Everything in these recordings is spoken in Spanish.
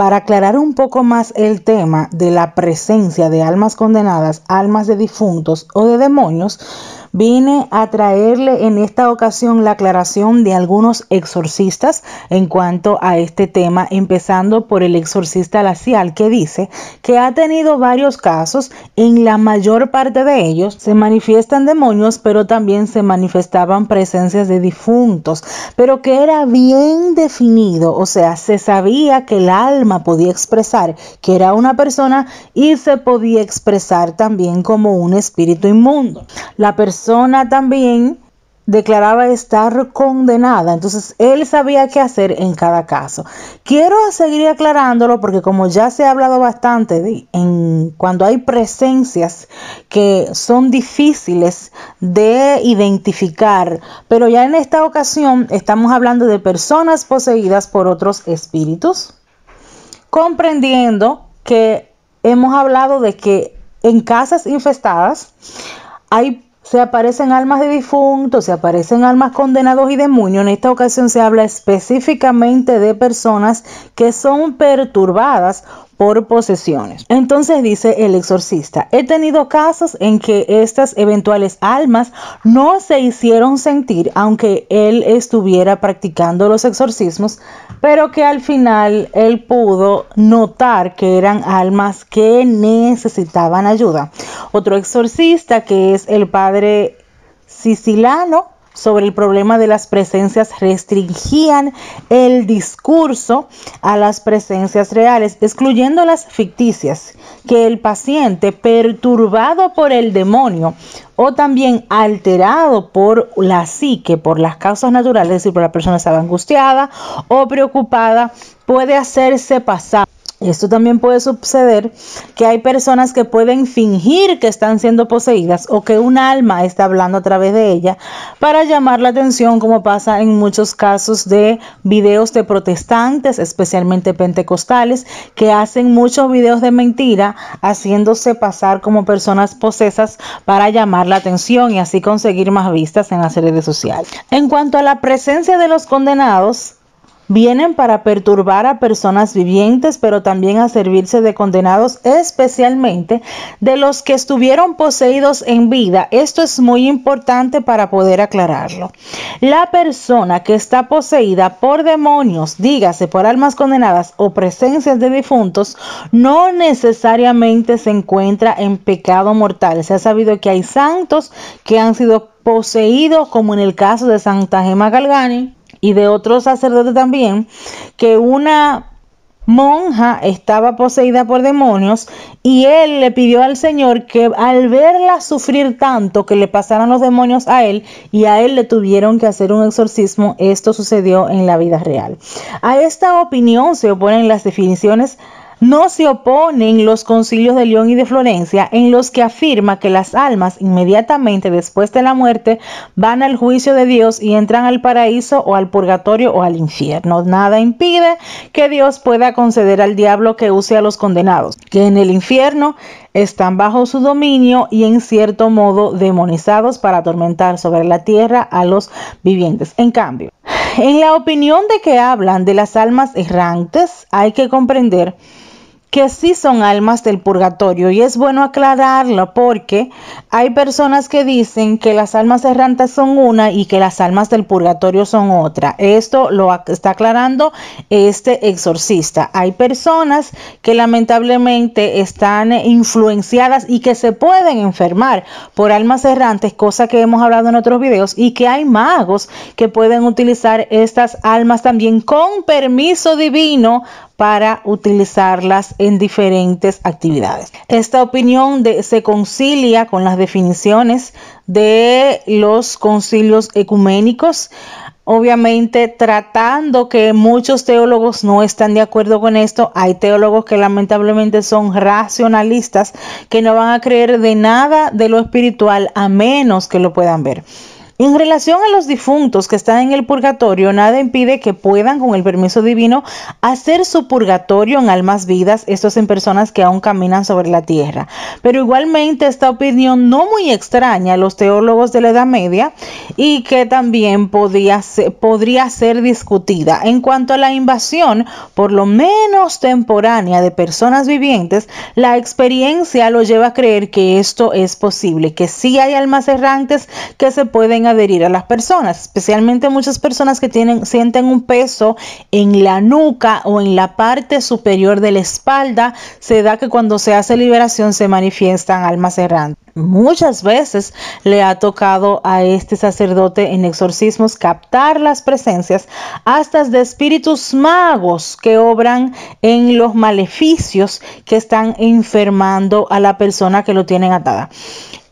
Para aclarar un poco más el tema de la presencia de almas condenadas, almas de difuntos o de demonios, Vine a traerle en esta ocasión la aclaración de algunos exorcistas en cuanto a este tema, empezando por el exorcista lacial que dice que ha tenido varios casos, en la mayor parte de ellos se manifiestan demonios, pero también se manifestaban presencias de difuntos, pero que era bien definido, o sea, se sabía que el alma podía expresar que era una persona y se podía expresar también como un espíritu inmundo. La persona también declaraba estar condenada. Entonces, él sabía qué hacer en cada caso. Quiero seguir aclarándolo porque como ya se ha hablado bastante de, en, cuando hay presencias que son difíciles de identificar, pero ya en esta ocasión estamos hablando de personas poseídas por otros espíritus, comprendiendo que hemos hablado de que en casas infestadas hay se aparecen almas de difuntos, se aparecen almas condenados y demonios. En esta ocasión se habla específicamente de personas que son perturbadas por posesiones. Entonces dice el exorcista, he tenido casos en que estas eventuales almas no se hicieron sentir aunque él estuviera practicando los exorcismos, pero que al final él pudo notar que eran almas que necesitaban ayuda. Otro exorcista que es el padre Sicilano sobre el problema de las presencias restringían el discurso a las presencias reales, excluyendo las ficticias, que el paciente perturbado por el demonio o también alterado por la psique, por las causas naturales, es decir, por la persona estaba angustiada o preocupada, puede hacerse pasar esto también puede suceder que hay personas que pueden fingir que están siendo poseídas o que un alma está hablando a través de ella para llamar la atención, como pasa en muchos casos de videos de protestantes, especialmente pentecostales, que hacen muchos videos de mentira haciéndose pasar como personas posesas para llamar la atención y así conseguir más vistas en las redes sociales. En cuanto a la presencia de los condenados, Vienen para perturbar a personas vivientes, pero también a servirse de condenados, especialmente de los que estuvieron poseídos en vida. Esto es muy importante para poder aclararlo. La persona que está poseída por demonios, dígase por almas condenadas o presencias de difuntos, no necesariamente se encuentra en pecado mortal. Se ha sabido que hay santos que han sido poseídos, como en el caso de Santa Gemma Galgani y de otro sacerdote también, que una monja estaba poseída por demonios y él le pidió al Señor que al verla sufrir tanto que le pasaran los demonios a él y a él le tuvieron que hacer un exorcismo, esto sucedió en la vida real. A esta opinión se oponen las definiciones no se oponen los concilios de León y de Florencia en los que afirma que las almas inmediatamente después de la muerte van al juicio de Dios y entran al paraíso o al purgatorio o al infierno. Nada impide que Dios pueda conceder al diablo que use a los condenados, que en el infierno están bajo su dominio y en cierto modo demonizados para atormentar sobre la tierra a los vivientes. En cambio, en la opinión de que hablan de las almas errantes, hay que comprender que sí son almas del purgatorio. Y es bueno aclararlo porque hay personas que dicen que las almas errantes son una y que las almas del purgatorio son otra. Esto lo está aclarando este exorcista. Hay personas que lamentablemente están eh, influenciadas y que se pueden enfermar por almas errantes, cosa que hemos hablado en otros videos, y que hay magos que pueden utilizar estas almas también con permiso divino para utilizarlas en diferentes actividades. Esta opinión se concilia con las definiciones de los concilios ecuménicos obviamente tratando que muchos teólogos no están de acuerdo con esto. Hay teólogos que lamentablemente son racionalistas, que no van a creer de nada de lo espiritual a menos que lo puedan ver. En relación a los difuntos que están en el purgatorio, nada impide que puedan, con el permiso divino, hacer su purgatorio en almas vidas, es en personas que aún caminan sobre la tierra. Pero igualmente esta opinión no muy extraña a los teólogos de la Edad Media y que también podría ser discutida. En cuanto a la invasión, por lo menos temporánea, de personas vivientes, la experiencia lo lleva a creer que esto es posible, que sí hay almas errantes que se pueden adherir a las personas, especialmente muchas personas que tienen, sienten un peso en la nuca o en la parte superior de la espalda, se da que cuando se hace liberación se manifiestan almas errantes. Muchas veces le ha tocado a este sacerdote en exorcismos captar las presencias hasta de espíritus magos que obran en los maleficios que están enfermando a la persona que lo tienen atada.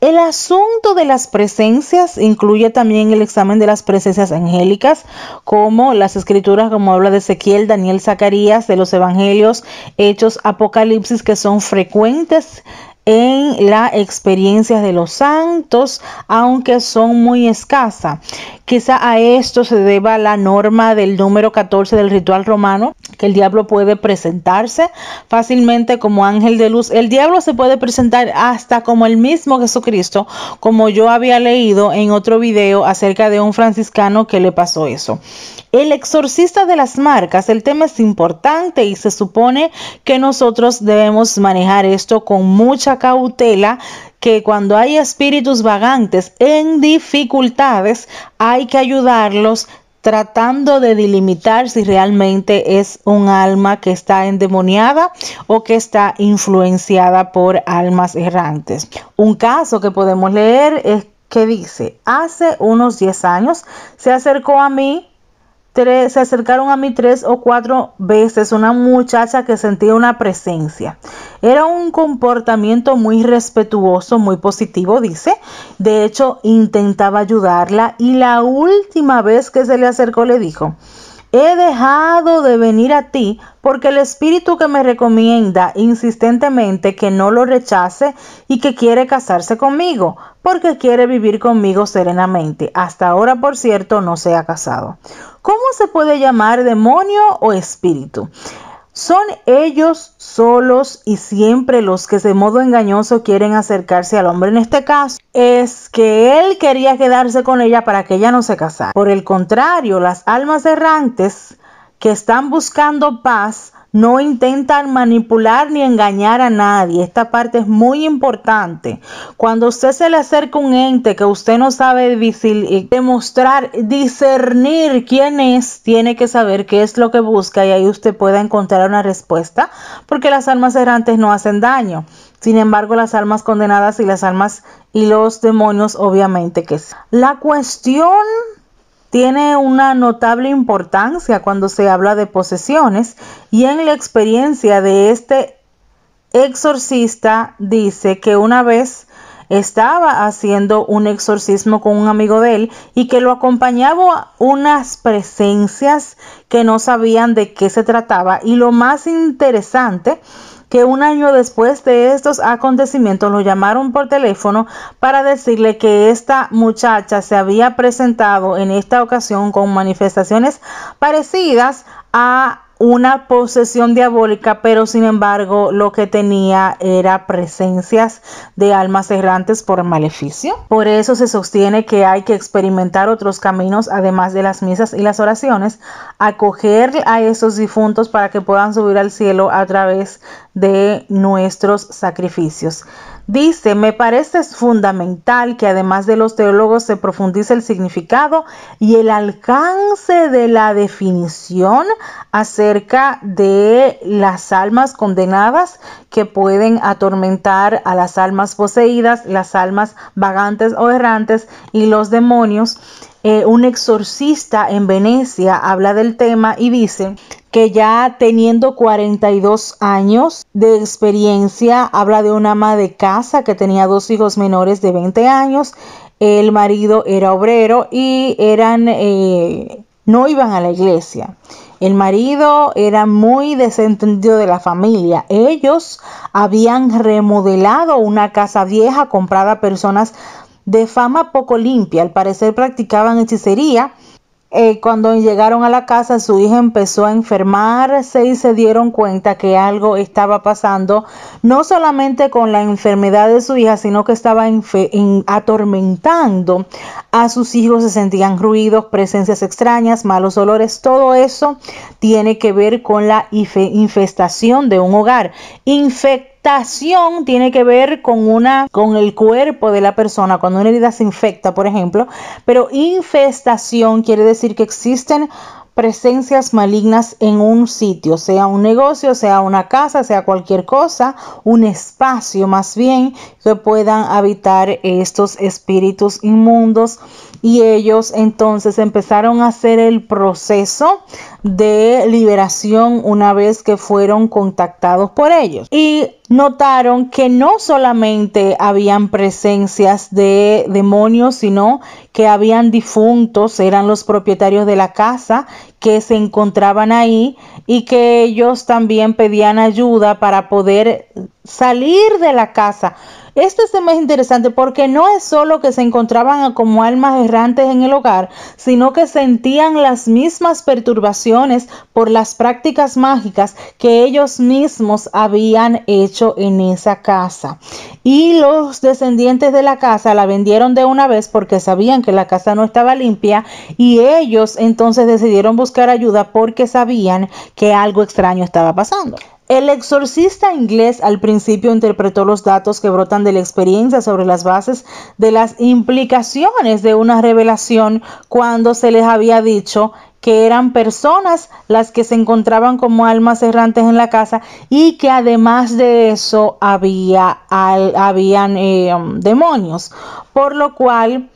El asunto de las presencias incluye también el examen de las presencias angélicas, como las escrituras, como habla de Ezequiel, Daniel, Zacarías, de los evangelios, Hechos, Apocalipsis, que son frecuentes en la experiencia de los santos, aunque son muy escasas. Quizá a esto se deba la norma del número 14 del ritual romano, que el diablo puede presentarse fácilmente como ángel de luz. El diablo se puede presentar hasta como el mismo Jesucristo, como yo había leído en otro video acerca de un franciscano que le pasó eso. El exorcista de las marcas, el tema es importante y se supone que nosotros debemos manejar esto con mucha cautela que cuando hay espíritus vagantes en dificultades hay que ayudarlos tratando de delimitar si realmente es un alma que está endemoniada o que está influenciada por almas errantes. Un caso que podemos leer es que dice, hace unos 10 años se acercó a mí se acercaron a mí tres o cuatro veces una muchacha que sentía una presencia. Era un comportamiento muy respetuoso, muy positivo, dice. De hecho, intentaba ayudarla y la última vez que se le acercó le dijo, he dejado de venir a ti porque el espíritu que me recomienda insistentemente que no lo rechace y que quiere casarse conmigo, porque quiere vivir conmigo serenamente. Hasta ahora, por cierto, no se ha casado. ¿Cómo se puede llamar demonio o espíritu? Son ellos solos y siempre los que de modo engañoso quieren acercarse al hombre. En este caso, es que él quería quedarse con ella para que ella no se casara. Por el contrario, las almas errantes que están buscando paz no intentan manipular ni engañar a nadie. Esta parte es muy importante. Cuando usted se le acerca un ente que usted no sabe eh, demostrar, discernir quién es, tiene que saber qué es lo que busca y ahí usted pueda encontrar una respuesta porque las almas errantes no hacen daño. Sin embargo, las almas condenadas y las almas y los demonios obviamente que sí. La cuestión tiene una notable importancia cuando se habla de posesiones y en la experiencia de este exorcista dice que una vez estaba haciendo un exorcismo con un amigo de él y que lo acompañaba unas presencias que no sabían de qué se trataba. Y lo más interesante que un año después de estos acontecimientos lo llamaron por teléfono para decirle que esta muchacha se había presentado en esta ocasión con manifestaciones parecidas a una posesión diabólica, pero sin embargo lo que tenía era presencias de almas errantes por maleficio. Por eso se sostiene que hay que experimentar otros caminos, además de las misas y las oraciones, acoger a esos difuntos para que puedan subir al cielo a través de nuestros sacrificios. Dice, me parece fundamental que además de los teólogos se profundice el significado y el alcance de la definición acerca de las almas condenadas que pueden atormentar a las almas poseídas, las almas vagantes o errantes y los demonios eh, un exorcista en Venecia habla del tema y dice que ya teniendo 42 años de experiencia, habla de una ama de casa que tenía dos hijos menores de 20 años, el marido era obrero y eran, eh, no iban a la iglesia. El marido era muy desentendido de la familia. Ellos habían remodelado una casa vieja comprada a personas de fama poco limpia. Al parecer practicaban hechicería. Eh, cuando llegaron a la casa, su hija empezó a enfermarse y se dieron cuenta que algo estaba pasando, no solamente con la enfermedad de su hija, sino que estaba atormentando a sus hijos. Se sentían ruidos, presencias extrañas, malos olores. Todo eso tiene que ver con la infestación de un hogar. Infestación tiene que ver con una con el cuerpo de la persona, cuando una herida se infecta, por ejemplo, pero infestación quiere decir que existen presencias malignas en un sitio, sea un negocio, sea una casa, sea cualquier cosa, un espacio más bien que puedan habitar estos espíritus inmundos y ellos entonces empezaron a hacer el proceso de liberación una vez que fueron contactados por ellos. Y notaron que no solamente habían presencias de demonios, sino que habían difuntos, eran los propietarios de la casa que se encontraban ahí y que ellos también pedían ayuda para poder salir de la casa. Este es más interesante porque no es solo que se encontraban como almas errantes en el hogar, sino que sentían las mismas perturbaciones por las prácticas mágicas que ellos mismos habían hecho en esa casa. Y los descendientes de la casa la vendieron de una vez porque sabían que la casa no estaba limpia y ellos entonces decidieron buscar ayuda porque sabían que algo extraño estaba pasando. El exorcista inglés al principio interpretó los datos que brotan de la experiencia sobre las bases de las implicaciones de una revelación cuando se les había dicho que eran personas las que se encontraban como almas errantes en la casa y que además de eso había habían eh, um, demonios, por lo cual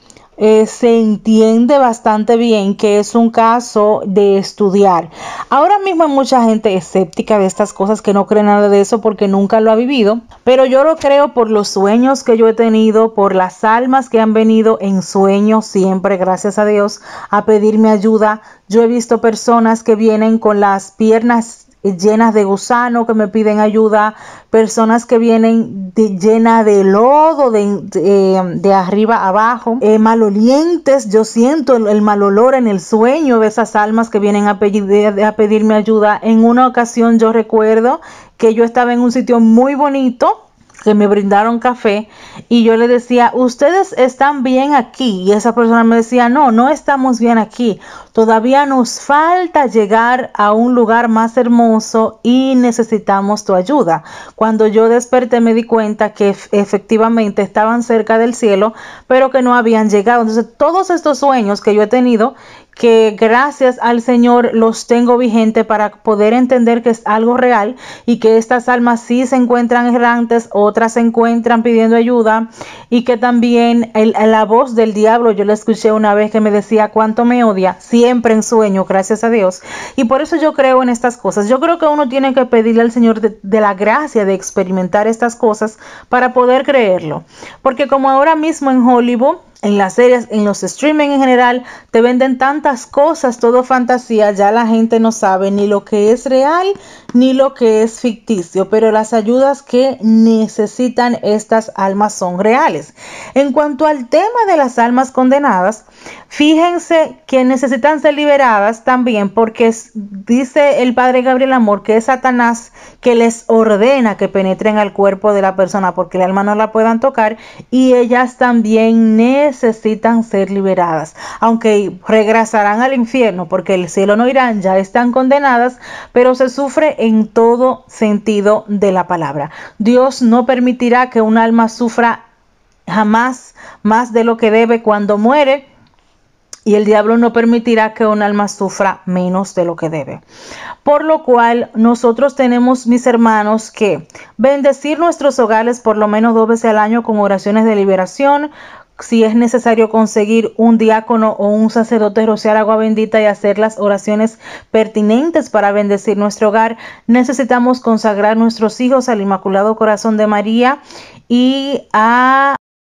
eh, se entiende bastante bien que es un caso de estudiar. Ahora mismo hay mucha gente escéptica de estas cosas que no cree nada de eso porque nunca lo ha vivido, pero yo lo creo por los sueños que yo he tenido, por las almas que han venido en sueños siempre, gracias a Dios, a pedirme ayuda. Yo he visto personas que vienen con las piernas llenas de gusano que me piden ayuda, personas que vienen de, llenas de lodo de, de, arriba abajo, eh, malolientes, yo siento el, el, mal olor en el sueño de esas almas que vienen a, pedir, a pedirme ayuda. En una ocasión yo recuerdo que yo estaba en un sitio muy bonito, que me brindaron café y yo le decía, ustedes están bien aquí. Y esa persona me decía, no, no estamos bien aquí. Todavía nos falta llegar a un lugar más hermoso y necesitamos tu ayuda. Cuando yo desperté me di cuenta que efectivamente estaban cerca del cielo, pero que no habían llegado. Entonces todos estos sueños que yo he tenido, que gracias al Señor los tengo vigente para poder entender que es algo real y que estas almas sí se encuentran errantes, otras se encuentran pidiendo ayuda y que también el, la voz del diablo, yo la escuché una vez que me decía cuánto me odia, siempre en sueño, gracias a Dios. Y por eso yo creo en estas cosas. Yo creo que uno tiene que pedirle al Señor de, de la gracia de experimentar estas cosas para poder creerlo. Porque como ahora mismo en Hollywood, en las series, en los streaming en general, te venden tantas cosas, todo fantasía, ya la gente no sabe ni lo que es real ni lo que es ficticio, pero las ayudas que necesitan estas almas son reales. En cuanto al tema de las almas condenadas, fíjense que necesitan ser liberadas también porque dice el padre Gabriel Amor que es Satanás que les ordena que penetren al cuerpo de la persona porque el alma no la puedan tocar y ellas también necesitan ser liberadas, aunque regresarán al infierno porque el cielo no irán, ya están condenadas, pero se sufre en todo sentido de la palabra. Dios no permitirá que un alma sufra jamás más de lo que debe cuando muere. Y el diablo no permitirá que un alma sufra menos de lo que debe. Por lo cual nosotros tenemos, mis hermanos, que bendecir nuestros hogares por lo menos dos veces al año con oraciones de liberación, si es necesario conseguir un diácono o un sacerdote rociar agua bendita y hacer las oraciones pertinentes para bendecir nuestro hogar, necesitamos consagrar nuestros hijos al Inmaculado Corazón de María y a